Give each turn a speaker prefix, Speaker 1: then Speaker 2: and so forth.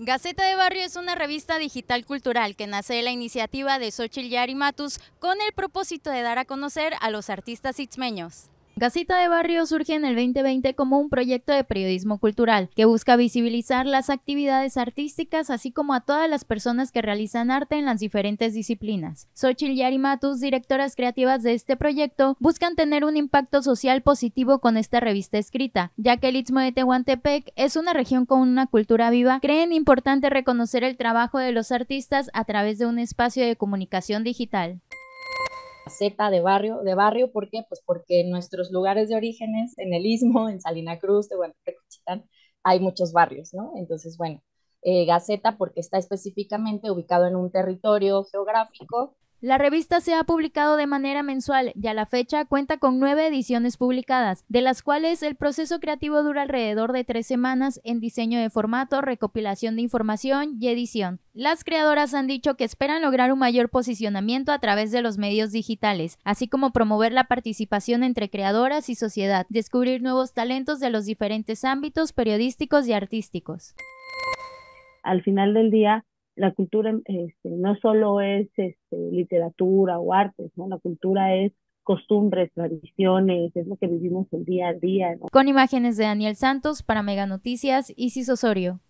Speaker 1: Gaceta de Barrio es una revista digital cultural que nace de la iniciativa de Xochitl Matus con el propósito de dar a conocer a los artistas itzmeños. Casita de Barrio surge en el 2020 como un proyecto de periodismo cultural que busca visibilizar las actividades artísticas así como a todas las personas que realizan arte en las diferentes disciplinas. Xochitl y Arimatus, directoras creativas de este proyecto, buscan tener un impacto social positivo con esta revista escrita, ya que el Istmo de Tehuantepec es una región con una cultura viva, creen importante reconocer el trabajo de los artistas a través de un espacio de comunicación digital.
Speaker 2: Gaceta de barrio, de barrio, ¿por qué? Pues porque en nuestros lugares de orígenes, en el Istmo, en Salina Cruz, hay muchos barrios, ¿no? Entonces, bueno, eh, Gaceta porque está específicamente ubicado en un territorio geográfico la revista
Speaker 1: se ha publicado de manera mensual y a la fecha cuenta con nueve ediciones publicadas, de las cuales el proceso creativo dura alrededor de tres semanas en diseño de formato, recopilación de información y edición. Las creadoras han dicho que esperan lograr un mayor posicionamiento a través de los medios digitales, así como promover la participación entre creadoras y sociedad, descubrir nuevos talentos de los diferentes ámbitos periodísticos y artísticos.
Speaker 3: Al final del día, la cultura este, no solo es este, literatura o artes, ¿no? La cultura es costumbres, tradiciones, es lo que vivimos el día a día.
Speaker 2: Con imágenes de Daniel Santos para Mega Noticias, Isis Osorio.